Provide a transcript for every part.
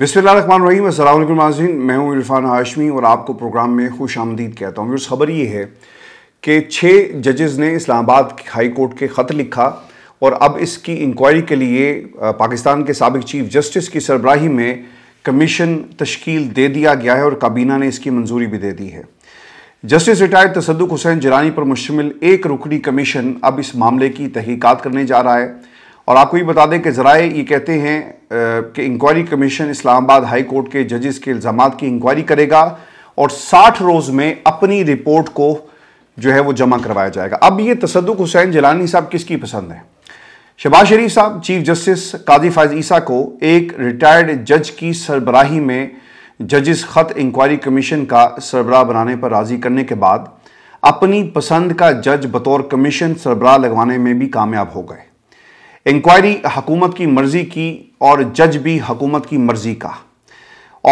बिस्मिल्लाम अल्लाम नाजीन मैं हूँ इरफान हाशमी और आपको प्रोग्राम में खुश आमदीद कहता हूँ व्यूर्स खबर ये है कि छः जजेज़ ने इस्लामाबाद हाई कोर्ट के ख़त लिखा और अब इसकी इंक्वायरी के लिए पाकिस्तान के सबक चीफ जस्टिस की सरबराही में कमीशन तश्कील दे दिया गया है और काबीना ने इसकी मंजूरी भी दे दी है जस्टिस रिटायर्ड तसदुक हुसैन जरानी पर मुश्तमिल एक रुकनी कमीशन अब इस मामले की तहकीक़ात करने जा रहा है और आपको ये बता दें कि ज़राए ये कहते हैं कि inquiry commission Islamabad high court के जजेस के इल्ज़ाम की इंक्वायरी करेगा और 60 रोज़ में अपनी रिपोर्ट को जो है वो जमा करवाया जाएगा अब ये तसदुक हुसैन जलानी साहब किसकी पसंद है शहबाज शरीफ साहब चीफ जस्टिस काजी फायज ईसा को एक रिटायर्ड जज की सरबराही में जजिस ख़त इंक्वायरी कमीशन का सरबराह बनाने पर राज़ी करने के बाद अपनी पसंद का जज बतौर कमीशन सरबराह लगवाने में भी कामयाब हो गए इंक्वायरी हकूमत की मर्ज़ी की और जज भी हकूमत की मर्ज़ी का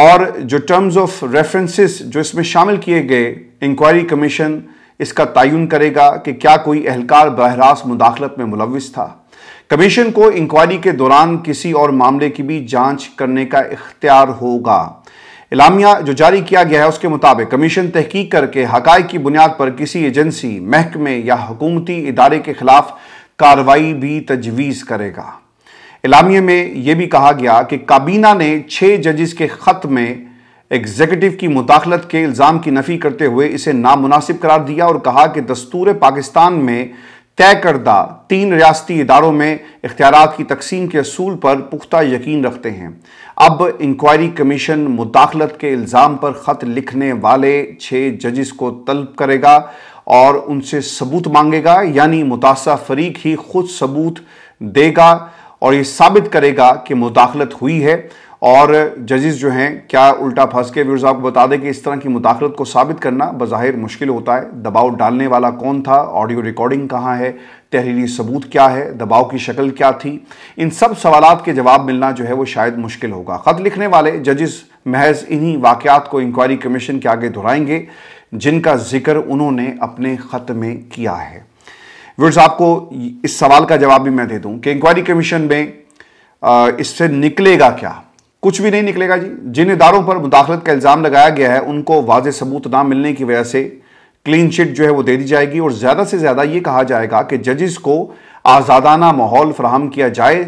और जो टर्म्स ऑफ रेफरेंसेस जो इसमें शामिल किए गए इंक्वायरी कमीशन इसका तयन करेगा कि क्या कोई एहलकार बहरास मुदाखलत में मुलविस था कमीशन को इंक्वायरी के दौरान किसी और मामले की भी जांच करने का इख्तियार होगा इलामिया जो जारी किया गया है उसके मुताबिक कमीशन तहकीक करके हक की बुनियाद पर किसी एजेंसी महकमे या हकूमती इदारे के खिलाफ कार्रवाई भी तजवीज़ करेगा इलामिया में यह भी कहा गया कि काबीना ने छः जजिस के ख़त में एग्जीक्यूटिव की मुदाखलत के इल्ज़ाम की नफ़ी करते हुए इसे नामुनासिब करार दिया और कहा कि दस्तूर पाकिस्तान में तय करदा तीन रियाती इदारों में इख्तियार की तकसीम के असूल पर पुख्ता यकीन रखते हैं अब इंक्वायरी कमीशन मुदाखलत के इल्ज़ाम पर ख़त लिखने वाले छह जजिस को तलब करेगा और उनसे सबूत मांगेगा यानी मुतासा फरीक ही खुद सबूत देगा और ये साबित करेगा कि मुदाखलत हुई है और जजेस जो हैं क्या उल्टा फंस के व्यूर्स आपको बता दें कि इस तरह की मुदाखलत को साबित करना बज़ाहिर मुश्किल होता है दबाव डालने वाला कौन था ऑडियो रिकॉर्डिंग कहाँ है तहरीरी सबूत क्या है दबाव की शक्ल क्या थी इन सब सवालात के जवाब मिलना जो है वो शायद मुश्किल होगा ख़त लिखने वाले जजेस महज इन्हीं वाक़ात को इंक्वायरी कमीशन के आगे दोहराएंगे जिनका जिक्र उन्होंने अपने ख़त में किया है व्यूर्स आपको इस सवाल का जवाब भी मैं दे दूं कि इंक्वायरी कमीशन में इससे निकलेगा क्या कुछ भी नहीं निकलेगा जी जिन इदारों पर मुदाखलत का इल्ज़ाम लगाया गया है उनको वाज सबूत ना मिलने की वजह से क्लीन चिट जो है वो दे दी जाएगी और ज़्यादा से ज़्यादा ये कहा जाएगा कि जजिस को आज़ादाना माहौल फ्राहम किया जाए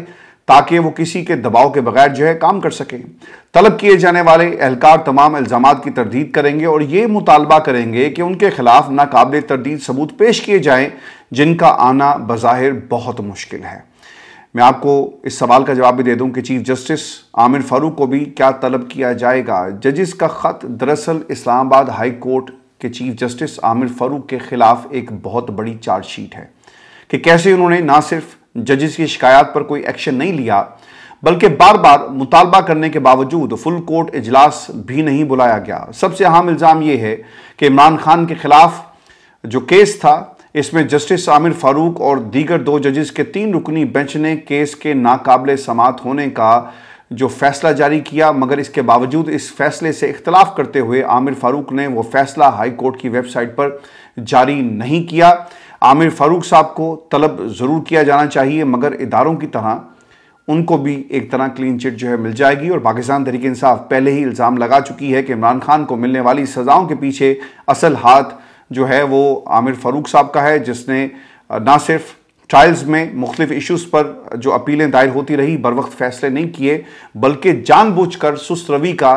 ताकि वो किसी के दबाव के बगैर जो है काम कर सकें तलब किए जाने वाले एहलकार तमाम इल्ज़ाम की तरदीद करेंगे और ये मुतालबा करेंगे कि उनके खिलाफ नाकबिल तरदीद सबूत पेश किए जाएँ जिनका आना बज़ाहिर बहुत मुश्किल है मैं आपको इस सवाल का जवाब भी दे दूं कि चीफ जस्टिस आमिर फारूक को भी क्या तलब किया जाएगा जजिस का ख़त दरअसल इस्लामाबाद हाई कोर्ट के चीफ जस्टिस आमिर फारूक के ख़िलाफ़ एक बहुत बड़ी चार्जशीट है कि कैसे उन्होंने ना सिर्फ जजेस की शिकायत पर कोई एक्शन नहीं लिया बल्कि बार बार मुतालबा करने के बावजूद फुल कोर्ट इजलास भी नहीं बुलाया गया सबसे अहम इल्ज़ाम ये है कि इमरान खान के ख़िलाफ़ जो केस था इसमें जस्टिस आमिर फारूक और दीगर दो जजेस के तीन रुकनी बेंच ने केस के नाकाबले समात होने का जो फैसला जारी किया मगर इसके बावजूद इस फैसले से इख्तलाफ करते हुए आमिर फारूक ने वो फैसला हाई कोर्ट की वेबसाइट पर जारी नहीं किया आमिर फारूक साहब को तलब ज़रूर किया जाना चाहिए मगर इदारों की तरह उनको भी एक तरह क्लीन चिट जो है मिल जाएगी और पाकिस्तान तहरीक इंसाफ पहले ही इल्ज़ाम लगा चुकी है कि इमरान खान को मिलने वाली सज़ाओं के पीछे असल हाथ जो है वो आमिर फारूक साहब का है जिसने ना सिर्फ ट्रायल्स में मुख्तफ इश्यूज़ पर जो अपीलें दायर होती रही बर वक्त फैसले नहीं किए बल्कि जानबूझ कर सुस्त रवि का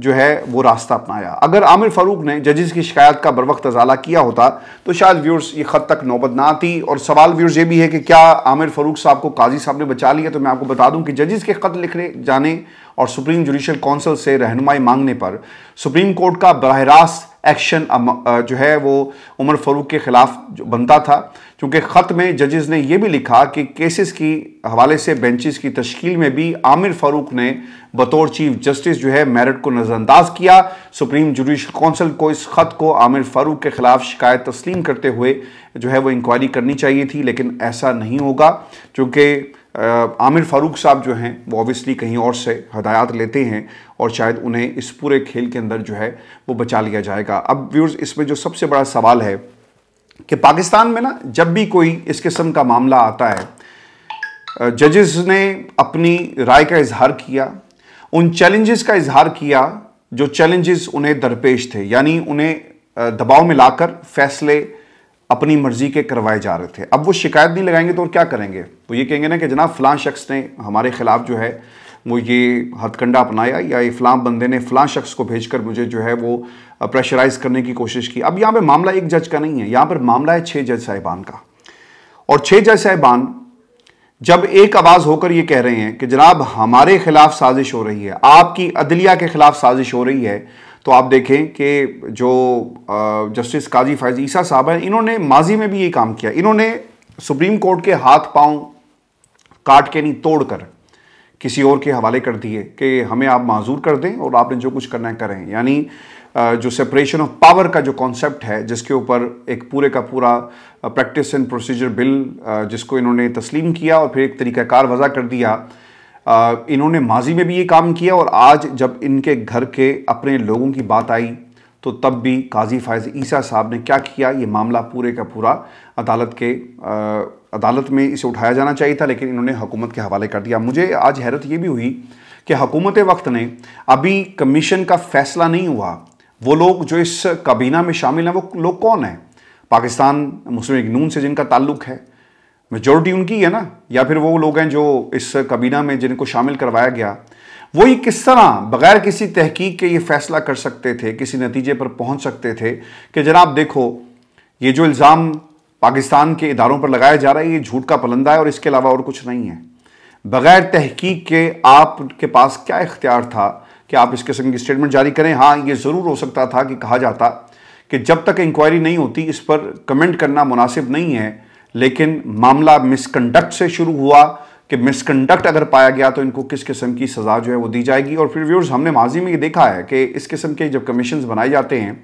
जो है वो रास्ता अपनाया अगर आमिर फ़ारूक ने जजेस की शिकायत का बरवक्त अजाला किया होता तो शायद व्यूर्स ये ख़त तक नौबत ना आती और सवाल व्यूर्स ये भी है कि क्या आमिर फ़ारूक साहब को काजी साहब ने बचा लिया तो मैं आपको बता दूं कि जजेस के ख़त लिखने जाने और सुप्रीम जुडिशल काउंसिल से रहनुमाई मांगने पर सुप्रीम कोर्ट का बरह रास्त एक्शन जो है वो उमर फ़ारूक के ख़िलाफ़ बनता था क्योंकि ख़त में जजेस ने यह भी लिखा कि केसेस की हवाले से बेंचेस की तश्कील में भी आमिर फ़ारूक ने बतौर चीफ जस्टिस जो है मेरिट को नज़रअंदाज किया सुप्रीम जुडिशल कौंसिल को इस ख़त को आमिर फ़ारूक के ख़िलाफ़ शिकायत तस्लीम करते हुए जो है वो इंक्वायरी करनी चाहिए थी लेकिन ऐसा नहीं होगा क्योंकि आमिर फ़ारूक साहब जो हैं वो ऑब्वियसली कहीं और से हदायत लेते हैं और शायद उन्हें इस पूरे खेल के अंदर जो है वो बचा लिया जाएगा अब व्यूर्स इसमें जो सबसे बड़ा सवाल है कि पाकिस्तान में ना जब भी कोई इस किस्म का मामला आता है जजेस ने अपनी राय का इजहार किया उन चैलेंजेस का इजहार किया जो चैलेंजेस उन्हें दरपेश थे यानी उन्हें दबाव में लाकर फैसले अपनी मर्जी के करवाए जा रहे थे अब वो शिकायत नहीं लगाएंगे तो और क्या करेंगे वो तो ये कहेंगे ना कि जनाब फलां शख्स ने हमारे खिलाफ जो है वो ये हथकंडा अपनाया या ये फलां बंदे ने फलां शख्स को भेजकर मुझे जो है वो प्रेशराइज करने की कोशिश की अब यहाँ पे मामला एक जज का नहीं है यहाँ पर मामला है छः जज साहिबान का और छः जज साहिबान जब एक आवाज़ होकर ये कह रहे हैं कि जनाब हमारे खिलाफ साजिश हो रही है आपकी अदलिया के ख़िलाफ़ साजिश हो रही है तो आप देखें कि जो जस्टिस काजी फैज़ ईसा साहब हैं इन्होंने माजी में भी ये काम किया इन्होंने सुप्रीम कोर्ट के हाथ पांव काट के नहीं तोड़कर किसी और के हवाले कर दिए कि हमें आप माजूर कर दें और आपने जो कुछ करना है करें यानी जो सेपरेशन ऑफ पावर का जो कॉन्सेप्ट है जिसके ऊपर एक पूरे का पूरा प्रैक्टिस एंड प्रोसीजर बिल जिसको इन्होंने तस्लीम किया और फिर एक तरीक़ाकार वज़ा कर दिया इन्होंने माजी में भी ये काम किया और आज जब इनके घर के अपने लोगों की बात आई तो तब भी काजी फ़ायज़ ईसा साहब ने क्या किया ये मामला पूरे का पूरा अदालत के अदालत में इसे उठाया जाना चाहिए था लेकिन इन्होंने हुकूमत के हवाले कर दिया मुझे आज हैरत ये भी हुई कि हकूमत वक्त ने अभी कमीशन का फैसला नहीं हुआ वो लोग जो इस काबीना में शामिल हैं वो लोग कौन हैं पाकिस्तान मुस्लिम लीग नून से जिनका ताल्लुक है मेजोरिटी उनकी है ना या फिर वो लोग हैं जो इस काबीना में जिनको शामिल करवाया गया वही किस तरह बगैर किसी तहकीक के ये फैसला कर सकते थे किसी नतीजे पर पहुंच सकते थे कि जनाब देखो ये जो इल्ज़ाम पाकिस्तान के इदारों पर लगाया जा रहा है ये झूठ का पलंदा है और इसके अलावा और कुछ नहीं है बगैर तहकीक के आपके पास क्या इख्तियार था कि आप इस किस्म की स्टेटमेंट जारी करें हाँ ये ज़रूर हो सकता था कि कहा जाता कि जब तक इंक्वायरी नहीं होती इस पर कमेंट करना मुनासिब नहीं है लेकिन मामला मिसकंडक्ट से शुरू हुआ कि मिसकंडक्ट अगर पाया गया तो इनको किस किस्म की सज़ा जो है वो दी जाएगी और फिर व्यूर्स हमने माजी में ये देखा है कि इस किस्म के जब कमीशन बनाए जाते हैं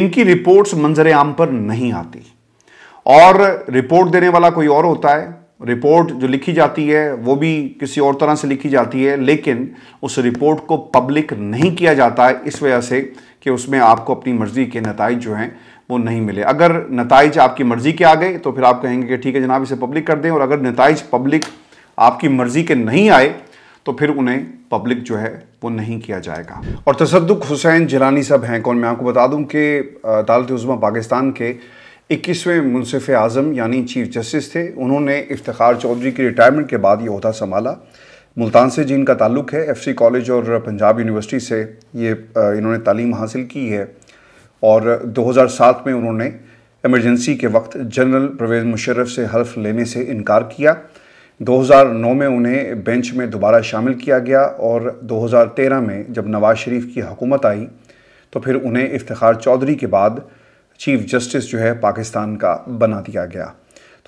इनकी रिपोर्ट्स मंजर आम पर नहीं आती और रिपोर्ट देने वाला कोई और होता है रिपोर्ट जो लिखी जाती है वो भी किसी और तरह से लिखी जाती है लेकिन उस रिपोर्ट को पब्लिक नहीं किया जाता है इस वजह से कि उसमें आपको अपनी मर्ज़ी के नतज जो हैं वो नहीं मिले अगर नतज आपकी मर्ज़ी के आ गए तो फिर आप कहेंगे कि ठीक है जनाब इसे पब्लिक कर दें और अगर नतज पब्लिक आपकी मर्ज़ी के नहीं आए तो फिर उन्हें पब्लिक जो है वो नहीं किया जाएगा और तसदुक हुसैन जिलानी साहब हैं कौन मैं आपको बता दूं कि अदालत उज़मा पाकिस्तान के इक्कीसवें मुनसिफ आज़म यानी चीफ जस्टिस थे उन्होंने इफ्तार चौधरी की रिटायरमेंट के बाद ये अहदा संभाला मुल्तान से जिनका ताल्लुक़ है एफसी कॉलेज और पंजाब यूनिवर्सिटी से ये इन्होंने तालीम हासिल की है और 2007 में उन्होंने एमरजेंसी के वक्त जनरल परवेज़ मुशर्रफ से हल्फ लेने से इनकार किया 2009 में उन्हें बेंच में दोबारा शामिल किया गया और 2013 में जब नवाज़ शरीफ की हुकूमत आई तो फिर उन्हें इफ्तार चौधरी के बाद चीफ जस्टिस जो है पाकिस्तान का बना दिया गया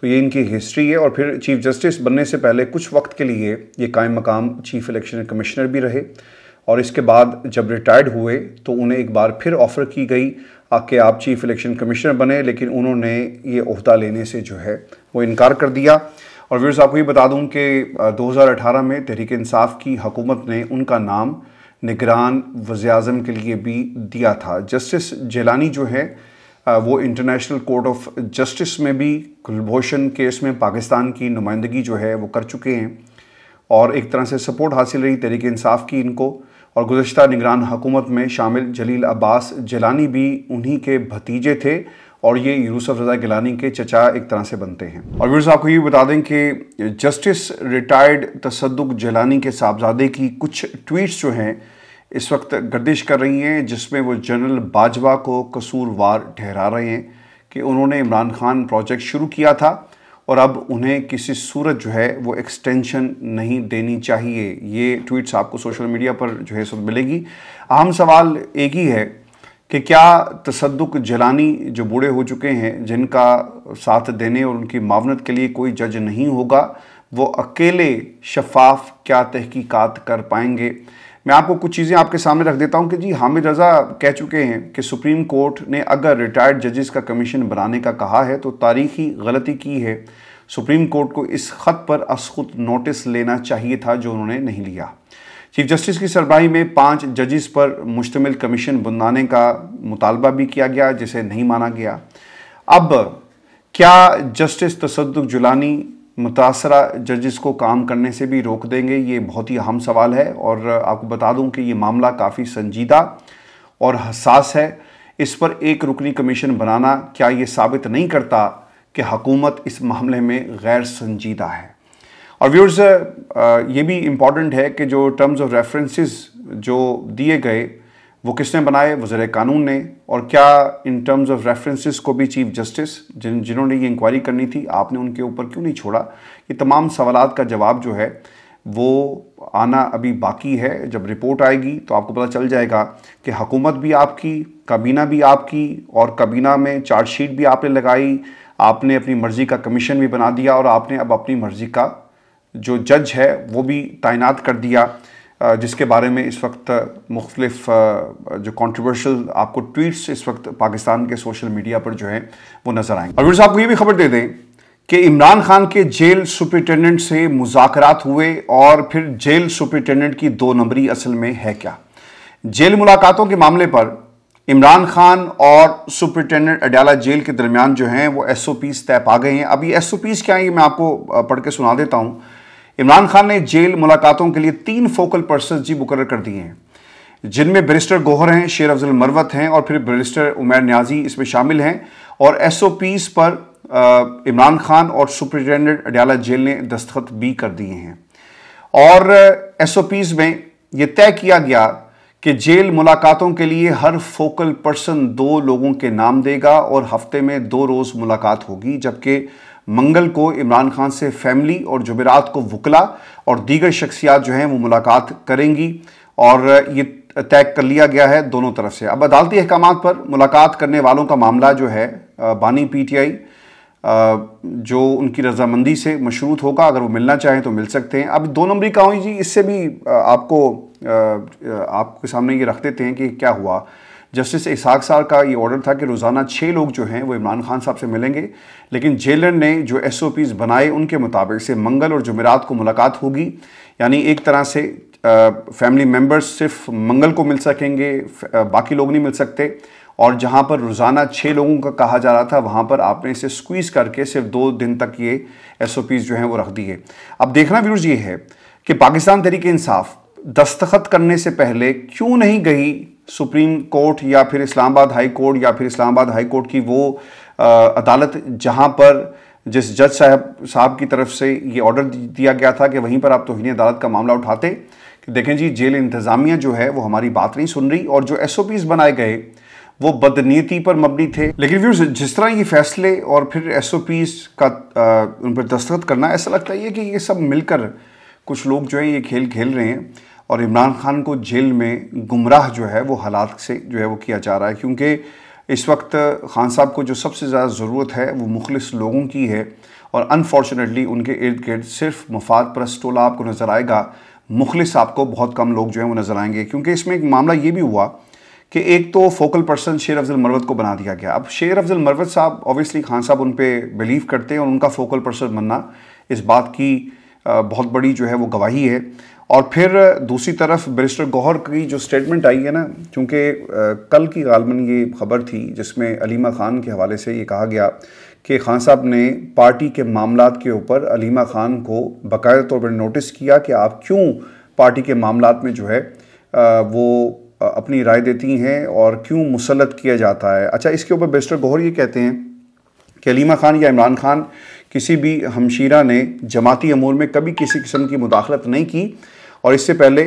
तो ये इनकी हिस्ट्री है और फिर चीफ जस्टिस बनने से पहले कुछ वक्त के लिए ये कायम मकाम चीफ इलेक्शन कमिश्नर भी रहे और इसके बाद जब रिटायर्ड हुए तो उन्हें एक बार फिर ऑफ़र की गई आके आप चीफ इलेक्शन कमिश्नर बने लेकिन उन्होंने ये अहदा लेने से जो है वो इनकार कर दिया और व्यूर्स आपको ये बता दूं कि 2018 में तहरीक इंसाफ की हुकूमत ने उनका नाम निगरान वज़ी के लिए भी दिया था जस्टिस जेलानी जो है वो इंटरनेशनल कोर्ट ऑफ जस्टिस में भी कुलभूषण केस में पाकिस्तान की नुमाइंदगी जो है वो कर चुके हैं और एक तरह से सपोर्ट हासिल रही तरीके इंसाफ की इनको और गुज्त निगरान हुकूमत में शामिल जलील अब्बास जलानी भी उन्हीं के भतीजे थे और ये यूसुफ रजा गिलानी के चचा एक तरह से बनते हैं और व्यूर्स आपको ये बता दें कि जस्टिस रिटायर्ड तसदुक जलानी के साहबजादे की कुछ ट्वीट्स जो हैं इस वक्त गर्दिश कर रही हैं जिसमें वो जनरल बाजवा को कसूरवार ठहरा रहे हैं कि उन्होंने इमरान खान प्रोजेक्ट शुरू किया था और अब उन्हें किसी सूरत जो है वो एक्सटेंशन नहीं देनी चाहिए ये ट्वीट्स आपको सोशल मीडिया पर जो है सब मिलेगी अहम सवाल एक ही है कि क्या तसदुक जलानी जो बूढ़े हो चुके हैं जिनका साथ देने और उनकी मावनत के लिए कोई जज नहीं होगा वो अकेले शफाफ क्या तहकीकात कर पाएंगे मैं आपको कुछ चीज़ें आपके सामने रख देता हूं कि जी हामिद रज़ा कह चुके हैं कि सुप्रीम कोर्ट ने अगर रिटायर्ड जजेस का कमीशन बनाने का कहा है तो तारीखी गलती की है सुप्रीम कोर्ट को इस खत पर असखुद नोटिस लेना चाहिए था जो उन्होंने नहीं लिया चीफ जस्टिस की सरबाही में पाँच जजेस पर मुश्तमिल कमीशन बनाने का मुतालबा भी किया गया जिसे नहीं माना गया अब क्या जस्टिस तसदुक जुलानी मुतासर जजेस को काम करने से भी रोक देंगे ये बहुत ही अहम सवाल है और आपको बता दूं कि ये मामला काफ़ी संजीदा और हसास है इस पर एक रुकनी कमीशन बनाना क्या ये साबित नहीं करता कि हकूमत इस मामले में गैर संजीदा है और व्यूर्स ये भी इम्पॉर्टेंट है कि जो टर्म्स ऑफ रेफरेंसेस जो दिए गए वो किसने बनाए वजर कानून ने और क्या इन टर्म्स ऑफ रेफरेंसेस को भी चीफ जस्टिस जिन जिन्होंने ये इंक्वायरी करनी थी आपने उनके ऊपर क्यों नहीं छोड़ा ये तमाम सवाल का जवाब जो है वो आना अभी बाकी है जब रिपोर्ट आएगी तो आपको पता चल जाएगा कि हुकूमत भी आपकी काबीना भी आपकी और काबीना में चार्जशीट भी आपने लगाई आपने अपनी मर्ज़ी का कमीशन भी बना दिया और आपने अब अपनी मर्ज़ी का जो जज है वो भी तैनात कर दिया जिसके बारे में इस वक्त मुख्तलफ जो कॉन्ट्रोवर्शल आपको ट्वीट्स इस वक्त पाकिस्तान के सोशल मीडिया पर जो है वो नज़र आएंगे और साहब को ये भी खबर दे दें कि इमरान खान के जेल सुपरिटेंडेंट से मुजाकरात हुए और फिर जेल सुपरिटेंडेंट की दो नंबरी असल में है क्या जेल मुलाकातों के मामले पर इमरान खान और सुपरिटेंडेंट अडयाला जेल के दरमियान जो हैं वो एस ओ पीज़ तय पा गए हैं अभी एस ओ पीज़ क्या है ये मैं आपको पढ़ के सुना देता हूँ इमरान खान ने जेल मुलाकातों के लिए तीन फोकल पर्सन जी मुकर कर दिए हैं जिनमें बैरिस्टर गोहर हैं शेर अफजल मरवत हैं और फिर बैरिस्टर उमैर न्याजी इसमें शामिल हैं और एस ओ पीज पर इमरान खान और सुप्रिटेंडेंट अडयाला जेल ने दस्तखत भी कर दिए हैं और एस ओ पीज में यह तय किया गया कि जेल मुलाकातों के लिए हर फोकल पर्सन दो लोगों के नाम देगा और हफ्ते में दो रोज़ मुलाकात होगी जबकि मंगल को इमरान खान से फैमिली और जुमेरात को वकला और दीगर शख्सियात जो हैं वो मुलाकात करेंगी और ये तय कर लिया गया है दोनों तरफ से अब अदालती अहकाम पर मुलाकात करने वालों का मामला जो है बानी पीटीआई जो उनकी रजामंदी से मशरूत होगा अगर वो मिलना चाहें तो मिल सकते हैं अब दो नंबरी का जी इससे भी आपको आपके सामने ये रख देते हैं कि क्या हुआ जस्टिस इसाक सार का ये ऑर्डर था कि रोज़ाना छः लोग जो हैं वो इमरान खान साहब से मिलेंगे लेकिन जेलर ने जो एस ओ पीज़ बनाए उनके मुताबिक से मंगल और जमेरात को मुलाकात होगी यानी एक तरह से फैमिली मेम्बर्स सिर्फ मंगल को मिल सकेंगे बाकी लोग नहीं मिल सकते और जहाँ पर रोज़ाना छः लोगों का कहा जा रहा था वहाँ पर आपने इसे स्क्वीज़ करके सिर्फ दो दिन तक ये एस जो हैं वो रख दिए अब देखना व्यूज़ ये है कि पाकिस्तान तरीके इंसाफ दस्तखत करने से पहले क्यों नहीं गई सुप्रीम कोर्ट या फिर इस्लामाबाद हाई कोर्ट या फिर इस्लामाबाद हाई कोर्ट की वो आ, अदालत जहां पर जिस जज साहब साहब की तरफ से ये ऑर्डर दिया गया था कि वहीं पर आप तोहनी अदालत का मामला उठाते कि देखें जी जेल इंतज़ामिया जो है वो हमारी बात नहीं सुन रही और जो एस बनाए गए वो बदनीति पर मबनी थे लेकिन व्यूर्स जिस तरह ये फैसले और फिर एस का उन पर दस्तखत करना ऐसा लगता है कि ये सब मिलकर कुछ लोग जो है ये खेल खेल रहे हैं और इमरान खान को जेल में गुमराह जो है वो हालात से जो है वो किया जा रहा है क्योंकि इस वक्त खान साहब को जो सबसे ज़्यादा ज़रूरत है वो मुखलिस लोगों की है और अनफॉर्चुनेटली उनके इर्द गिर्द सिर्फ मफाद परस्त टोला आपको नज़र आएगा मुखलिस आपको बहुत कम लोग जो हैं वो नज़र आएंगे क्योंकि इसमें एक मामला ये भी हुआ कि एक तो फोकल पर्सन शेर अफजल मरवत को बना दिया गया अब शेर अफजल मरवत साहब ऑब्वियसली खान साहब उन पर बिलीव करते हैं और उनका फोकल पर्सन बनना इस बात की बहुत बड़ी जो है वो गवाही है और फिर दूसरी तरफ बैरिस्टर गौहर की जो स्टेटमेंट आई है ना क्योंकि कल की गालमन ये खबर थी जिसमें अलीमा ख़ान के हवाले से ये कहा गया कि खान साहब ने पार्टी के मामला के ऊपर अलीमा ख़ान को बाकायदा तौर पर नोटिस किया कि आप क्यों पार्टी के मामला में जो है वो अपनी राय देती हैं और क्यों मुसलत किया जाता है अच्छा इसके ऊपर बैरिस्टर गौहर ये कहते हैं कि अलीमा ख़ान या इमरान ख़ान किसी भी हमशीरा ने जमाती अमूर में कभी किसी किस्म की मुदाखलत नहीं की और इससे पहले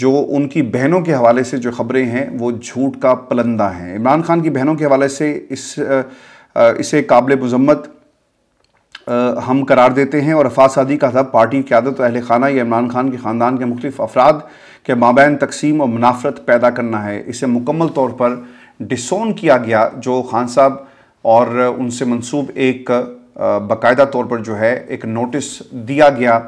जो उनकी बहनों के हवाले से जो खबरें हैं वो झूठ का पलंदा हैं इमरान खान की बहनों के हवाले से इस इसे काबिल मजम्मत हम करार देते हैं और अफाज सादी का हदफ पार्टी क्यादत अहल खाना या इमरान खान के ख़ानदान के मुख्त अफराद के माबैन तकसीम और मुनाफरत पैदा करना है इसे मुकम्मल तौर पर डिसोन किया गया जो खान साहब और उनसे मनसूब एक बाकायदा तौर पर जो है एक नोटिस दिया गया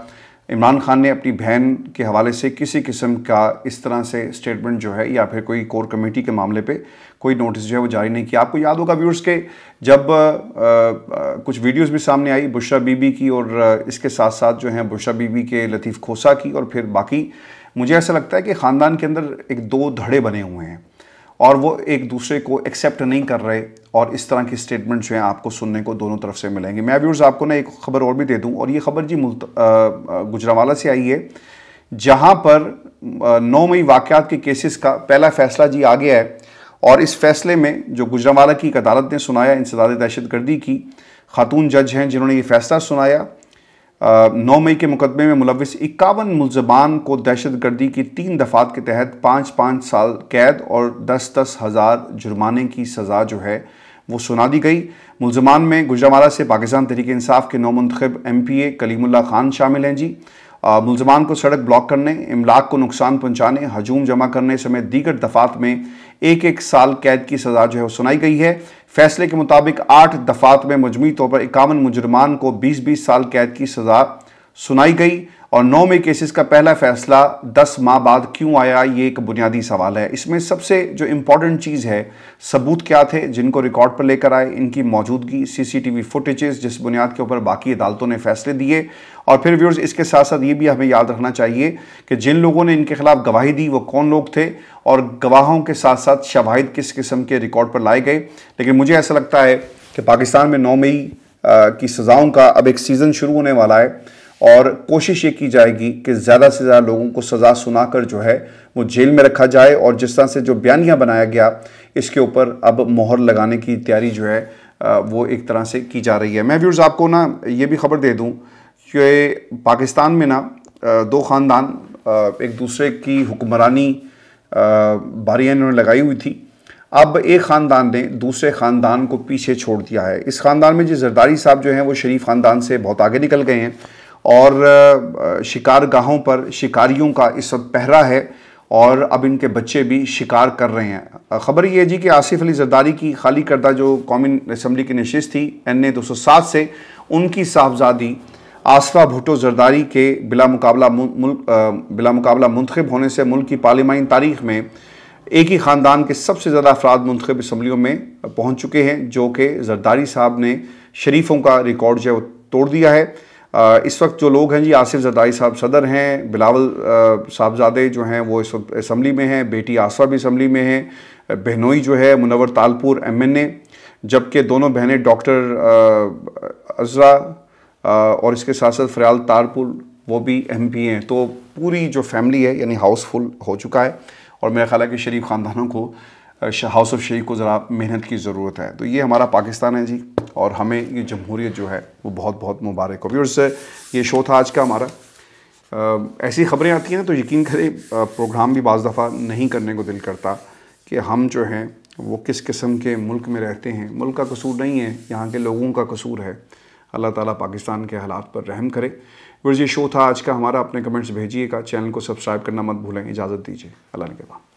इमरान खान ने अपनी बहन के हवाले से किसी किस्म का इस तरह से स्टेटमेंट जो है या फिर कोई कोर कमेटी के मामले पे कोई नोटिस जो है वो जारी नहीं किया आपको याद होगा व्यूर्स के जब आ, आ, कुछ वीडियोस भी सामने आई बुशरा बीबी की और इसके साथ साथ जो है बुशरा बीबी के लतीफ़ खोसा की और फिर बाकी मुझे ऐसा लगता है कि ख़ानदान के अंदर एक दो धड़े बने हुए हैं और वो एक दूसरे को एक्सेप्ट नहीं कर रहे और इस तरह की स्टेटमेंट जो हैं आपको सुनने को दोनों तरफ से मिलेंगे मैं व्यूर्स आपको ना एक खबर और भी दे दूं और ये खबर जी गुजरावाला से आई है जहां पर नौ मई वाक़ात के केसेस का पहला फैसला जी आ गया है और इस फैसले में जो गुजरावाला की एक अदालत ने सुनाया इंसदाद दहशत गर्दी की खातून जज हैं जिन्होंने ये फैसला सुनाया नौ मई के मुकदमे में मुलविस इक्यावन मुलजमान को दहशत गर्दी की तीन दफात के तहत पाँच पाँच साल कैद और दस दस हज़ार जुर्माने की सज़ा जो है वो सुना दी गई मुलजमान में गुजरावाला से पाकिस्तान तहरीक इंसाफ के नौ मंतखब M P A Kaleemullah Khan शामिल हैं जी मुलजमान को सड़क ब्लॉक करने इमलाक को नुकसान पहुँचाने हजूम जमा करने समेत दीगर दफात में एक एक साल कैद की सज़ा जो है वो सुनाई गई है फैसले के मुताबिक आठ दफात में मजमू तौर पर इक्यावन मुजरमान को बीस बीस साल कैद की सजा सुनाई गई और नौ में केसेस का पहला फैसला दस माह बाद क्यों आया ये एक बुनियादी सवाल है इसमें सबसे जो इम्पॉर्टेंट चीज़ है सबूत क्या थे जिनको रिकॉर्ड पर लेकर आए इनकी मौजूदगी सीसीटीवी फुटेजेस जिस बुनियाद के ऊपर बाकी अदालतों ने फैसले दिए और फिर व्यूर्स इसके साथ साथ ये भी हमें याद रखना चाहिए कि जिन लोगों ने इनके खिलाफ गवाही दी वो कौन लोग थे और गवाहों के साथ साथ शवाहिद किस किस्म के रिकॉर्ड पर लाए गए लेकिन मुझे ऐसा लगता है कि पाकिस्तान में नौ मई की सज़ाओं का अब एक सीज़न शुरू होने वाला है और कोशिश ये की जाएगी कि ज़्यादा से ज़्यादा लोगों को सज़ा सुनाकर जो है वो जेल में रखा जाए और जिस तरह से जो बयानियाँ बनाया गया इसके ऊपर अब मोहर लगाने की तैयारी जो है वो एक तरह से की जा रही है मैं व्यूर्स आपको ना ये भी खबर दे दूँ कि पाकिस्तान में ना दो ख़ानदान एक दूसरे की हुक्मरानी बारियाँ इन्होंने लगाई हुई थी अब एक ख़ानदान ने दूसरे ख़ानदान को पीछे छोड़ दिया है इस ख़ानदान में जो जरदारी साहब जो हैं वो शरीफ ख़ानदान से बहुत आगे निकल गए हैं और शिकार गाहों पर शिकारियों का इस वक्त पहरा है और अब इनके बच्चे भी शिकार कर रहे हैं खबर ये है जी कि आसिफ अली जरदारी की खाली करदा जो कौमी असम्बली की नशस्त थी एन ए दो सौ सात से उनकी साहबजादी आसफा भुटो जरदारी के बिला मुकाबला मुल्क बिला मुकाबला मंतखब होने से मुल्क की पार्लिमानी तारीख में एक ही ख़ानदान के सबसे ज़्यादा अफराद मुंतब इसम्बलियों में पहुँच चुके हैं जो कि जरदारी साहब ने शरीफों का रिकॉर्ड जो है वो तोड़ दिया है इस वक्त जो लोग हैं जी आसिफ जदाई साहब सदर हैं बिलावल साहबजादे जो हैं वो इस वक्त इसम्बली में हैं बेटी आसरा भी इसम्बली में हैं बहनोई जो है Munawar Talpur M N A जबकि दोनों बहनें डॉक्टर अजरा और इसके साथ साथ फरयाल तारपुर वो भी एम पी हैं तो पूरी जो फैमिली है यानी हाउसफुल हो चुका है और मेरा ख्याल है कि शरीफ ख़ानदानों को हाउस ऑफ शरीफ को ज़रा मेहनत की ज़रूरत है तो ये हमारा पाकिस्तान है जी और हमें ये जमहूरियत जो है वो बहुत बहुत मुबारक हो व्यूर्स ये शो था आज का हमारा ऐसी खबरें आती हैं तो यकीन करें प्रोग्राम भी बज़ दफ़ा नहीं करने को दिल करता कि हम जो हैं वो किस किस्म के मुल्क में रहते हैं मुल्क का कसूर नहीं है यहाँ के लोगों का कसूर है अल्लाह ताला पाकिस्तान के हालात पर रहम करे वर्ज ये शो था आज का हमारा अपने कमेंट्स भेजिएगा चैनल को सब्सक्राइब करना मत भूलें इजाज़त दीजिए अल्लाह के बाद